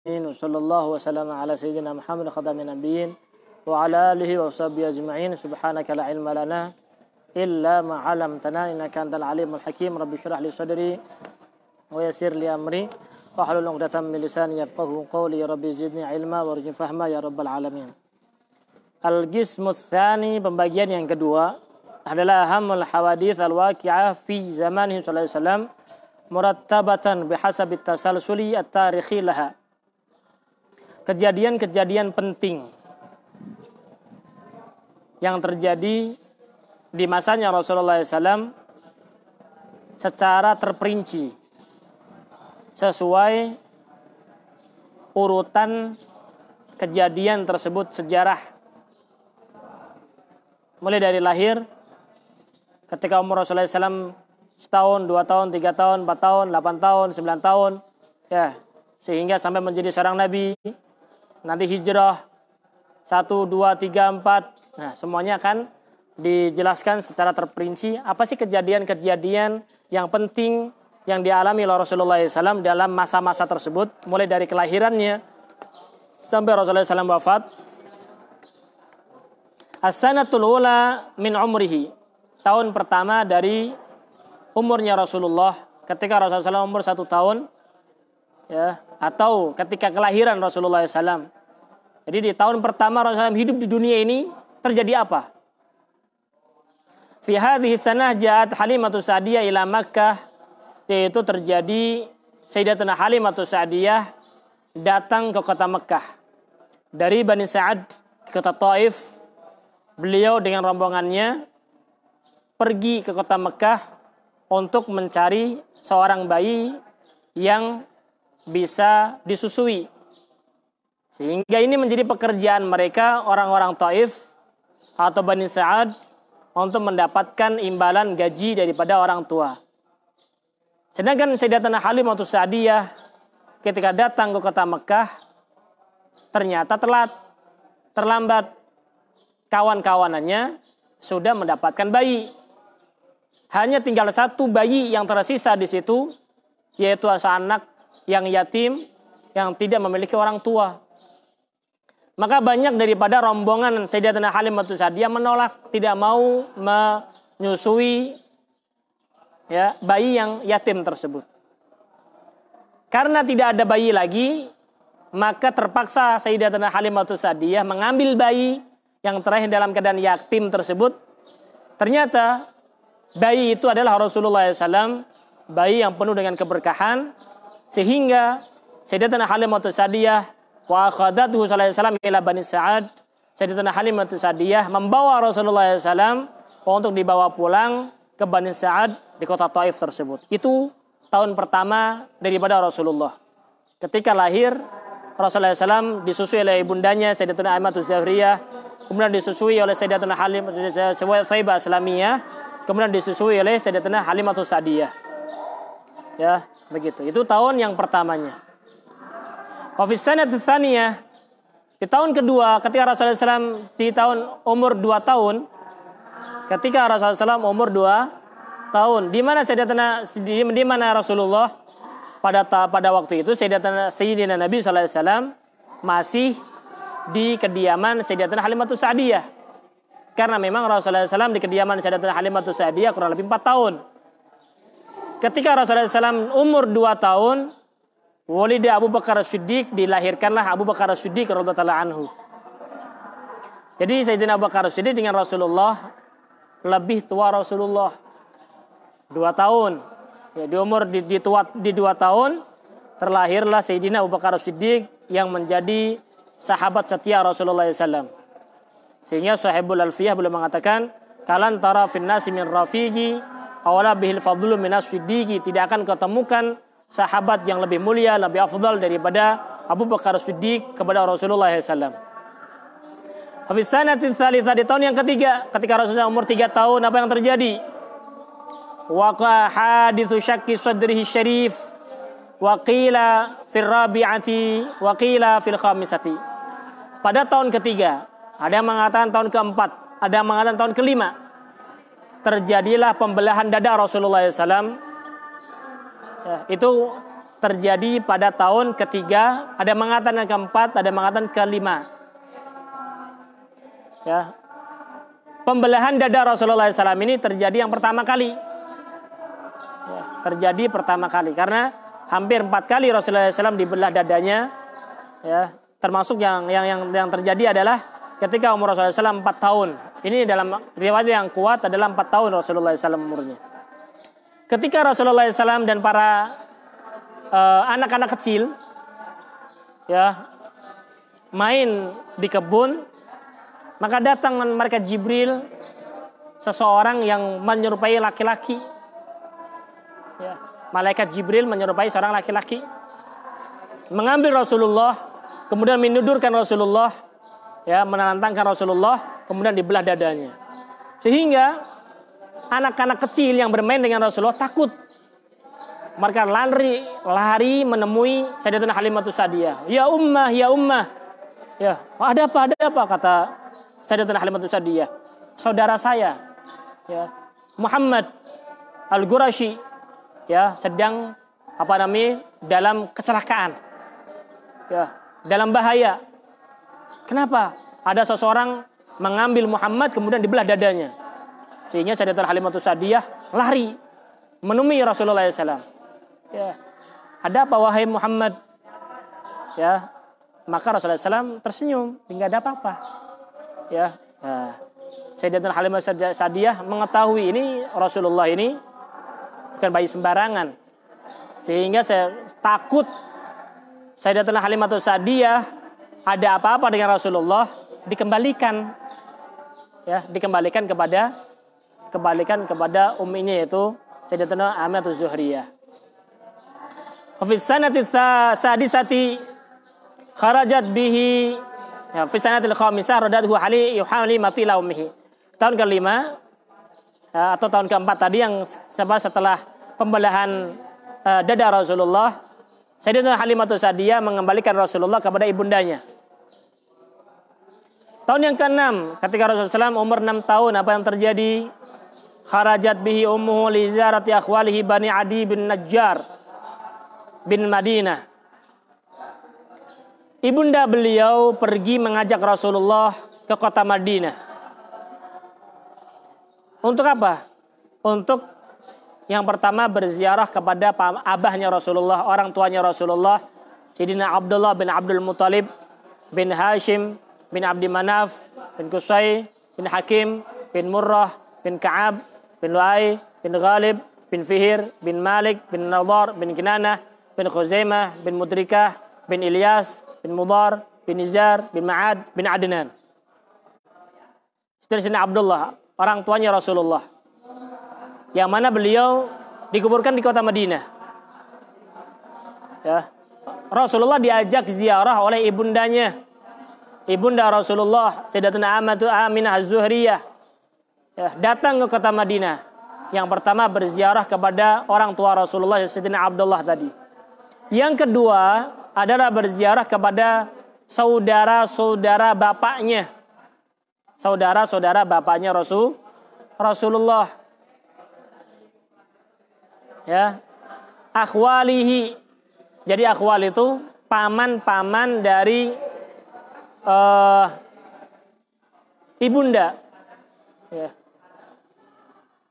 نبينا صلى الله وسلم على سيدنا محمد خدام النبيين وعلى اله وصحبه اجمعين سبحانك لا علم لنا الا ما علمتنا انك انت العليم الحكيم ربي اشرح لي صدري ويسر لي امري واحلل عقدة من لساني يفقهوا قولي يا ربي زدني علما وارزقني فهما يا رب العالمين الجسم الثاني pembagian yang kedua لا أهم الحوادث الواقعة في زمانه صلى الله عليه وسلم مرتبة بحسب التسلسل التاريخي لها kejadian-kejadian penting yang terjadi di masanya Rasulullah SAW secara terperinci sesuai urutan kejadian tersebut sejarah mulai dari lahir ketika umur Rasulullah SAW setahun, dua tahun, tiga tahun, empat tahun, delapan tahun, sembilan tahun ya sehingga sampai menjadi seorang nabi nanti hijrah 1, 2, 3, 4. Nah, semuanya akan dijelaskan secara terperinci apa sih kejadian-kejadian yang penting yang dialami oleh Rasulullah SAW dalam masa-masa tersebut, mulai dari kelahirannya sampai Rasulullah SAW wafat. As-sanatul ula min umrihi. Tahun pertama dari umurnya Rasulullah. Ketika Rasulullah SAW umur satu tahun, ya atau ketika kelahiran Rasulullah SAW. Jadi di tahun pertama Rasulullah SAW hidup di dunia ini terjadi apa? Fi hadhihi sanah ja'at halimatus Sa'diyah ila Makkah yaitu terjadi Sayyidatuna Halimatus Sa'diyah datang ke kota Mekah dari Bani Sa'ad ke kota Taif beliau dengan rombongannya pergi ke kota Mekah untuk mencari seorang bayi yang bisa disusui. Sehingga ini menjadi pekerjaan mereka orang-orang Taif atau Bani Sa'ad untuk mendapatkan imbalan gaji daripada orang tua. Sedangkan Sayyidatana Halim atau Sa'diyah ketika datang ke kota Mekah ternyata telat, terlambat. Kawan-kawanannya sudah mendapatkan bayi. Hanya tinggal satu bayi yang tersisa di situ, yaitu anak yang yatim, yang tidak memiliki orang tua. Maka banyak daripada rombongan Sayyidatina Halimatu Sadia menolak, tidak mau menyusui ya, bayi yang yatim tersebut. Karena tidak ada bayi lagi, maka terpaksa Sayyidatina Halimatu Sadia mengambil bayi yang terakhir dalam keadaan yatim tersebut. Ternyata bayi itu adalah Rasulullah SAW, bayi yang penuh dengan keberkahan, sehingga Sayyidatuna Halimatus Sadiyah wa akhadatuhu sallallahu alaihi wasallam ila Bani Sa'ad Sayyidatuna Halimatus Sadiyah membawa Rasulullah SAW untuk dibawa pulang ke Bani Sa'ad di kota Taif tersebut. Itu tahun pertama daripada Rasulullah. Ketika lahir Rasulullah SAW disusui oleh ibundanya Sayyidatuna Aimatul Zahriyah kemudian disusui oleh Sayyidatuna Halimatus Thaibah Islamiyah kemudian disusui oleh Sayyidatuna Halimatus Sadiyah ya Begitu. Itu tahun yang pertamanya. Wafis sanatithaniyah. Di tahun kedua ketika Rasulullah SAW di tahun umur dua tahun. Ketika Rasulullah SAW umur dua tahun. Di mana saya di, di mana Rasulullah pada pada waktu itu Sayyidatana, Sayyidina Nabi SAW masih di kediaman Sayyidatina Halimatus Sa'diyah. Karena memang Rasulullah SAW di kediaman Sayyidatina Halimatus Sa'diyah kurang lebih 4 tahun. Ketika Rasulullah SAW umur 2 tahun, Walid Abu Bakar Siddiq dilahirkanlah Abu Bakar Siddiq radhiyallahu anhu. Jadi Sayyidina Abu Bakar Siddiq dengan Rasulullah lebih tua Rasulullah 2 tahun. Ya, di umur di, di, tua, di 2 tahun terlahirlah Sayyidina Abu Bakar Siddiq yang menjadi sahabat setia Rasulullah SAW. Sehingga Sahibul Alfiyah belum mengatakan, kalantara finnasi min rafiqi awala bihil fadlu sudiki tidak akan ketemukan sahabat yang lebih mulia lebih afdal daripada Abu Bakar Siddiq kepada Rasulullah SAW. Hafisanati thalitha di tahun yang ketiga ketika Rasulullah umur tiga tahun apa yang terjadi? Waqa hadithu syakki sadrihi syarif wakila fil rabi'ati wakila fil khamisati. Pada tahun ketiga, ada yang mengatakan tahun keempat, ada yang mengatakan tahun kelima, terjadilah pembelahan dada Rasulullah SAW. Ya, itu terjadi pada tahun ketiga, ada mengatakan keempat, ada mengatakan kelima. Ya, pembelahan dada Rasulullah SAW ini terjadi yang pertama kali. Ya, terjadi pertama kali karena hampir empat kali Rasulullah SAW dibelah dadanya. Ya, termasuk yang yang yang, yang terjadi adalah ketika umur Rasulullah SAW empat tahun ini dalam riwayat yang kuat adalah empat tahun Rasulullah SAW umurnya. Ketika Rasulullah SAW dan para eh, anak-anak uh, kecil ya main di kebun, maka datang mereka Jibril, seseorang yang menyerupai laki-laki. Ya, malaikat Jibril menyerupai seorang laki-laki. Mengambil Rasulullah, kemudian menudurkan Rasulullah, ya menantangkan Rasulullah kemudian dibelah dadanya. Sehingga anak-anak kecil yang bermain dengan Rasulullah takut. Mereka lari, lari menemui Sayyidatuna Halimatus Sadia. Ya ummah, ya ummah. Ya, ada apa, ada apa kata Sayyidatuna Halimatus Sadia. Saudara saya, ya, Muhammad al gurashi ya sedang apa namanya dalam kecelakaan ya dalam bahaya kenapa ada seseorang mengambil Muhammad kemudian dibelah dadanya. Sehingga Sayyidatul Halimatus Sadiyah lari menemui Rasulullah SAW. Ya. Ada apa wahai Muhammad? Ya. Maka Rasulullah SAW tersenyum, tidak ada apa-apa. Ya. Nah. Sayyidatul Halimatus Sadiyah mengetahui ini Rasulullah ini bukan bayi sembarangan. Sehingga saya takut Sayyidatul Halimatus Sadiyah ada apa-apa dengan Rasulullah dikembalikan ya dikembalikan kepada kembalikan kepada umminya yaitu Sayyidatuna Aminah Zuhriyah. Fi sanati sadisati kharajat bihi ya fi al khamisah radadhu ali yuhali matila ummihi. Tahun ke 5 ya, atau tahun keempat tadi yang setelah pembelahan eh, dada Rasulullah Sayyidatuna Halimatu Sadiyah mengembalikan Rasulullah kepada ibundanya. Tahun yang ke-6 ketika Rasulullah SAW umur 6 tahun apa yang terjadi? Kharajat bihi ummuhu li ziyarati akhwalihi Bani Adi bin Najjar bin Madinah. Ibunda beliau pergi mengajak Rasulullah ke kota Madinah. Untuk apa? Untuk yang pertama berziarah kepada abahnya Rasulullah, orang tuanya Rasulullah, Sayyidina Abdullah bin Abdul Muthalib bin Hashim bin Abdi Manaf, bin Qusay, bin Hakim, bin Murrah, bin Ka'ab, bin Lu'ay, bin Ghalib, bin Fihir, bin Malik, bin Nadar, bin Kinanah, bin Khuzaimah, bin Mudrikah, bin Ilyas, bin Mudar, bin Nizar bin Ma'ad, bin Adnan. Seterusnya Abdullah, orang tuanya Rasulullah. Yang mana beliau dikuburkan di kota Madinah. Ya. Rasulullah diajak ziarah oleh ibundanya ibunda Rasulullah Sayyidatuna Amatu Aminah Az-Zuhriyah ya, datang ke kota Madinah. Yang pertama berziarah kepada orang tua Rasulullah Sayyidina Abdullah tadi. Yang kedua adalah berziarah kepada saudara-saudara bapaknya. Saudara-saudara bapaknya Rasul Rasulullah. Ya. Akhwalihi. Jadi akhwal itu paman-paman dari uh, ibunda. Ya.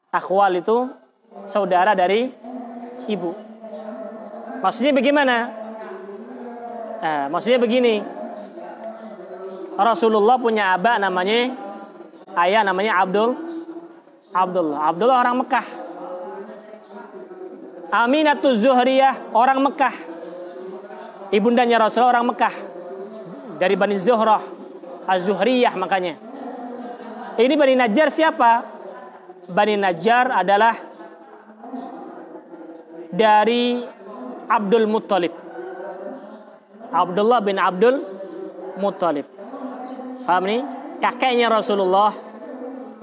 Akhwal itu saudara dari ibu. Maksudnya bagaimana? Nah, maksudnya begini. Rasulullah punya abah namanya ayah namanya Abdul Abdul, Abdul orang Mekah. Aminatuz Zuhriyah orang Mekah. Ibundanya Rasulullah orang Mekah dari Bani Zuhrah Az-Zuhriyah makanya. Ini Bani Najjar siapa? Bani Najjar adalah dari Abdul Muttalib. Abdullah bin Abdul Muttalib. Faham nih? Kakeknya Rasulullah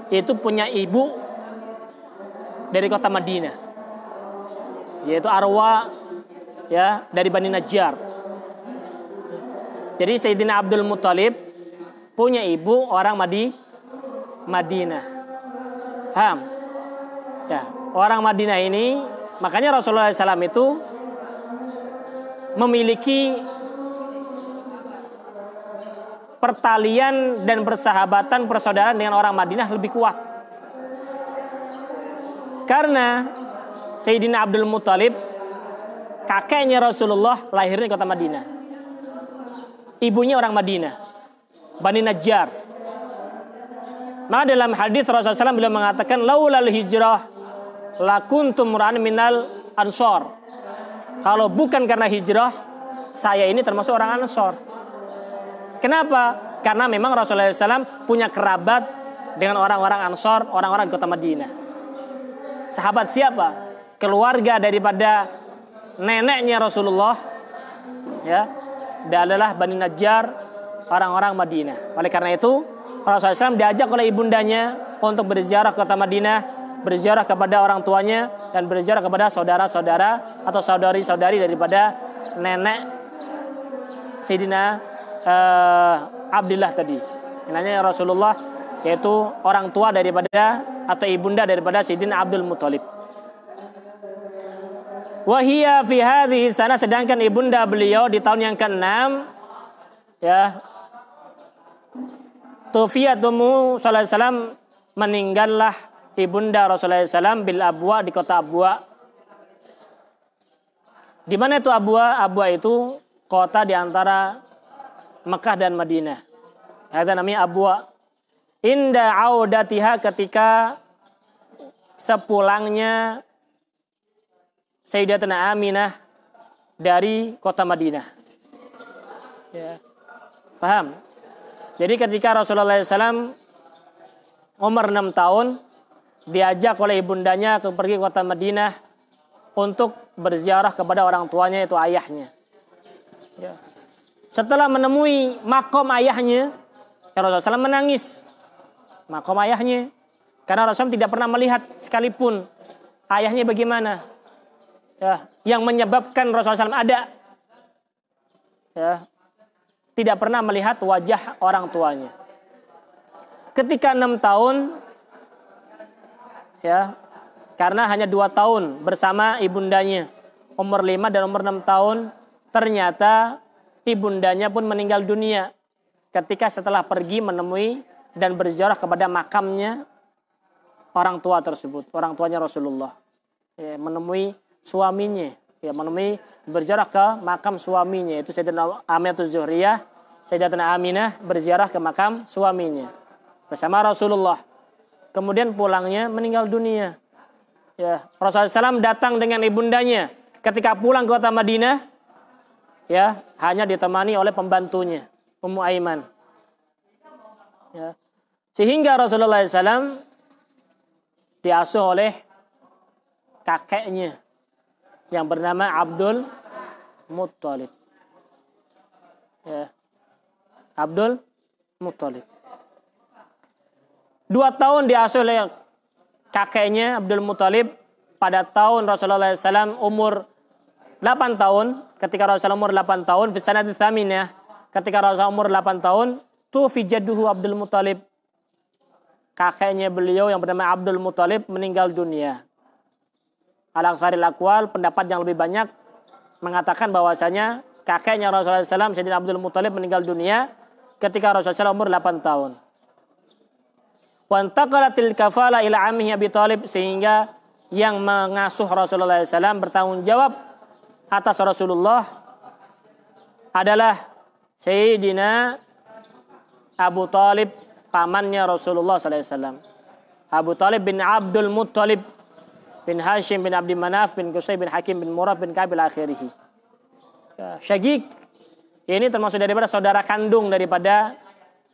itu punya ibu dari kota Madinah. Yaitu arwah ya dari Bani Najjar. Jadi Sayyidina Abdul Muthalib punya ibu orang Madi Madinah. Paham? Ya, orang Madinah ini makanya Rasulullah SAW itu memiliki pertalian dan persahabatan persaudaraan dengan orang Madinah lebih kuat. Karena Sayyidina Abdul Muthalib kakeknya Rasulullah lahirnya di kota Madinah ibunya orang Madinah. Bani Najjar. Maka dalam hadis Rasulullah SAW beliau mengatakan laulal hijrah lakuntum minal ansor. Kalau bukan karena hijrah, saya ini termasuk orang ansor. Kenapa? Karena memang Rasulullah SAW punya kerabat dengan orang-orang ansor, orang-orang di kota Madinah. Sahabat siapa? Keluarga daripada neneknya Rasulullah, ya dan adalah Bani Najjar orang-orang Madinah. Oleh karena itu Rasulullah SAW diajak oleh ibundanya untuk berziarah ke kota Madinah berziarah kepada orang tuanya dan berziarah kepada saudara-saudara atau saudari-saudari daripada nenek Sayyidina uh, eh, Abdullah tadi. inanya Rasulullah yaitu orang tua daripada atau ibunda daripada Sayyidina Abdul Muthalib. Wahia fi sana sedangkan ibunda beliau di tahun yang ke-6 ya Tufiyatumu sallallahu alaihi wasallam meninggallah ibunda Rasulullah Sallam bil Abwa di kota Abwa. Di mana itu Abwa? Abwa itu kota di antara Mekah dan Madinah. Ada namanya Abwa. Inda audatiha ketika sepulangnya Sayyidatina Aminah dari kota Madinah. Ya. Paham? Jadi ketika Rasulullah SAW umur 6 tahun diajak oleh ibundanya ke pergi kota Madinah untuk berziarah kepada orang tuanya yaitu ayahnya. Ya. Setelah menemui makom ayahnya, ya Rasulullah SAW menangis. Makom ayahnya. Karena Rasulullah SAW tidak pernah melihat sekalipun ayahnya bagaimana ya, yang menyebabkan Rasulullah SAW ada ya, tidak pernah melihat wajah orang tuanya. Ketika enam tahun, ya, karena hanya dua tahun bersama ibundanya, umur lima dan umur enam tahun, ternyata ibundanya pun meninggal dunia. Ketika setelah pergi menemui dan berziarah kepada makamnya orang tua tersebut, orang tuanya Rasulullah, ya, menemui suaminya ya menemui berziarah ke makam suaminya itu Sayyidina Aminah Zuhriyah Sayyidatina Aminah berziarah ke makam suaminya bersama Rasulullah kemudian pulangnya meninggal dunia ya Rasulullah SAW datang dengan ibundanya ketika pulang ke kota Madinah ya hanya ditemani oleh pembantunya Ummu Aiman ya sehingga Rasulullah SAW diasuh oleh kakeknya yang bernama Abdul Muttalib. Ya. Abdul Muttalib. Dua tahun diasuh oleh kakeknya Abdul Muttalib pada tahun Rasulullah SAW umur 8 tahun ketika Rasulullah umur 8 tahun fi sanadin ya ketika Rasulullah umur 8 tahun tuh fi Abdul Muttalib. kakeknya beliau yang bernama Abdul Muttalib meninggal dunia al-aktharil akwal, pendapat yang lebih banyak mengatakan bahwasanya kakeknya Rasulullah SAW, Sayyidina Abdul Muthalib meninggal dunia ketika Rasulullah SAW umur 8 tahun. Wantaqalatil kafala ila amihi Abi Talib sehingga yang mengasuh Rasulullah SAW bertanggung jawab atas Rasulullah adalah Sayyidina Abu Talib pamannya Rasulullah SAW. Abu Talib bin Abdul Muttalib bin Hashim bin Abdi Manaf bin Qusay bin Hakim bin Murad bin Kabil akhirih. Syagik ini termasuk daripada saudara kandung daripada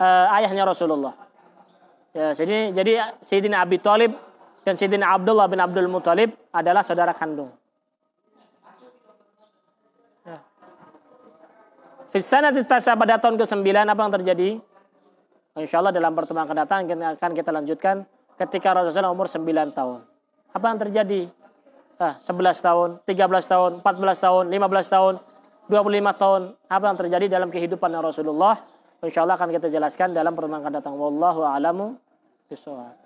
uh, ayahnya Rasulullah. Ya, jadi jadi Sayyidina Abi Thalib dan Sayyidina Abdullah bin Abdul Muthalib adalah saudara kandung. Ya. Fisanati pada tahun ke-9 apa yang terjadi? Insya Allah dalam pertemuan kedatangan akan kita lanjutkan ketika Rasulullah umur 9 tahun apa yang terjadi? Ah, 11 tahun, 13 tahun, 14 tahun, 15 tahun, 25 tahun. Apa yang terjadi dalam kehidupan Rasulullah? Insya Allah akan kita jelaskan dalam pertemuan akan datang. Wallahu a'lamu bishawab.